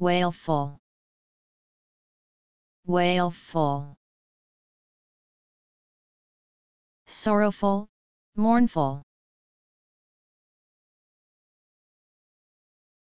Wailful, wailful, Sorrowful, mournful.